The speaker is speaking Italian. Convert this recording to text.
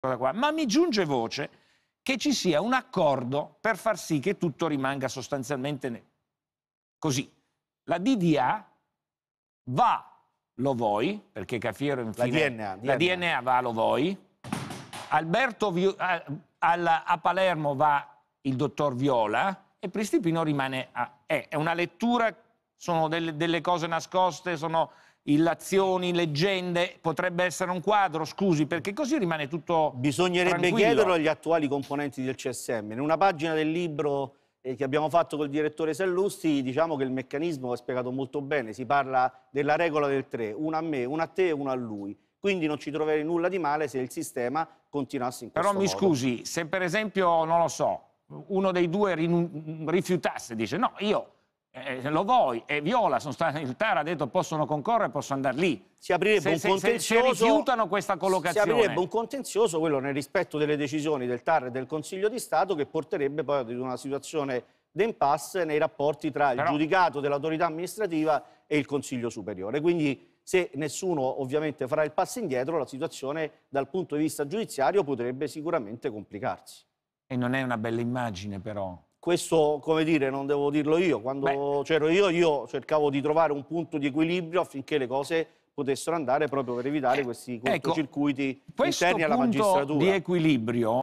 cosa qua, ma mi giunge voce che ci sia un accordo per far sì che tutto rimanga sostanzialmente così. La DDA va lo vuoi, perché Cafiero infine... La DNA. La DNA, DNA va lo vuoi. Alberto Vi- a, alla, a Palermo va il dottor Viola e Pristipino rimane a... Eh, è una lettura, sono delle, delle cose nascoste, sono illazioni, leggende, potrebbe essere un quadro, scusi, perché così rimane tutto Bisognerebbe tranquillo. chiederlo agli attuali componenti del CSM. In una pagina del libro eh, che abbiamo fatto col direttore Sallusti, diciamo che il meccanismo è spiegato molto bene, si parla della regola del tre, uno a me, uno a te e uno a lui. Quindi non ci troverei nulla di male se il sistema continuasse in questo modo. Però mi modo. scusi, se per esempio, non lo so, uno dei due rifiutasse, dice no, io eh, eh, lo vuoi e Viola sono stati, il TAR ha detto possono concorrere, possono andare lì. Si aprirebbe se, un se, contenzioso. Se, rifiutano questa collocazione. Si aprirebbe un contenzioso, quello nel rispetto delle decisioni del TAR e del Consiglio di Stato, che porterebbe poi ad una situazione d'impasse nei rapporti tra il Però... giudicato dell'autorità amministrativa e il Consiglio Superiore. Quindi se nessuno ovviamente farà il passo indietro, la situazione dal punto di vista giudiziario potrebbe sicuramente complicarsi. E non è una bella immagine però questo, come dire, non devo dirlo io, quando c'ero io, io cercavo di trovare un punto di equilibrio affinché le cose potessero andare proprio per evitare eh, questi ecco, cortocircuiti interni alla magistratura. Questo punto di equilibrio